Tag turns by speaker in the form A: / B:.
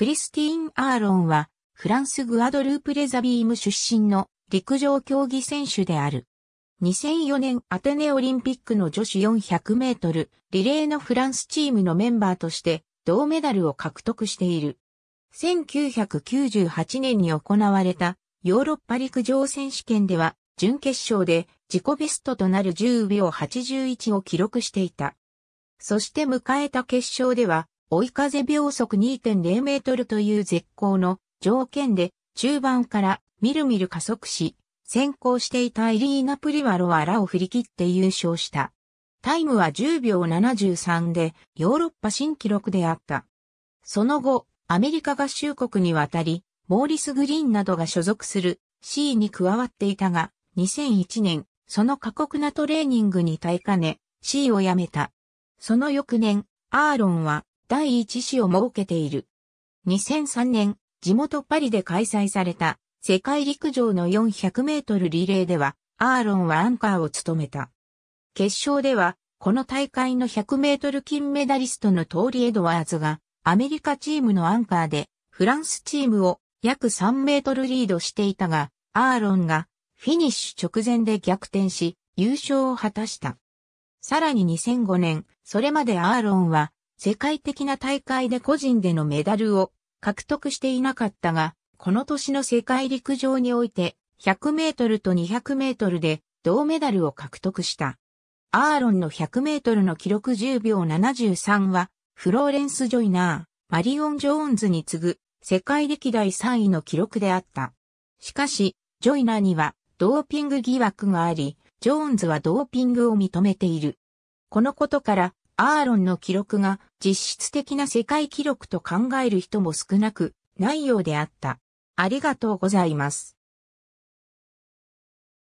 A: クリスティーン・アーロンは、
B: フランスグアドループレザビーム出身の陸上競技選手である。2004年アテネオリンピックの女子400メートルリレーのフランスチームのメンバーとして銅メダルを獲得している。1998年に行われたヨーロッパ陸上選手権では準決勝で自己ベストとなる10秒81を記録していた。そして迎えた決勝では追い風秒速2.0メートルという絶好の条件で中盤からみるみる加速し、先行していたイリーナ・プリワロはラを振り切って優勝した。タイムは10秒73でヨーロッパ新記録であった。その後、アメリカ合衆国に渡り、モーリス・グリーンなどが所属する C に加わっていたが、2001年、その過酷なトレーニングに耐えかね、C を辞めた。その翌年、アーロンは第一子を設けている。2003年、地元パリで開催された世界陸上の400メートルリレーでは、アーロンはアンカーを務めた。決勝では、この大会の100メートル金メダリストのトーリ・エドワーズが、アメリカチームのアンカーで、フランスチームを約3メートルリードしていたが、アーロンがフィニッシュ直前で逆転し、優勝を果たした。さらに2005年、それまでアーロンは世界的な大会で個人でのメダルを獲得していなかったが、この年の世界陸上において100メートルと200メートルで銅メダルを獲得した。アーロンの100メートルの記録10秒73は、フローレンス・ジョイナー、マリオン・ジョーンズに次ぐ世界歴代3位の記録であった。しかし、ジョイナーにはドーピング疑惑があり、ジョーンズはドーピングを認めている。このことから、アーロンの記録が実質的な世界記録と考える人も少なくないようであっ
A: た。ありがとうございます。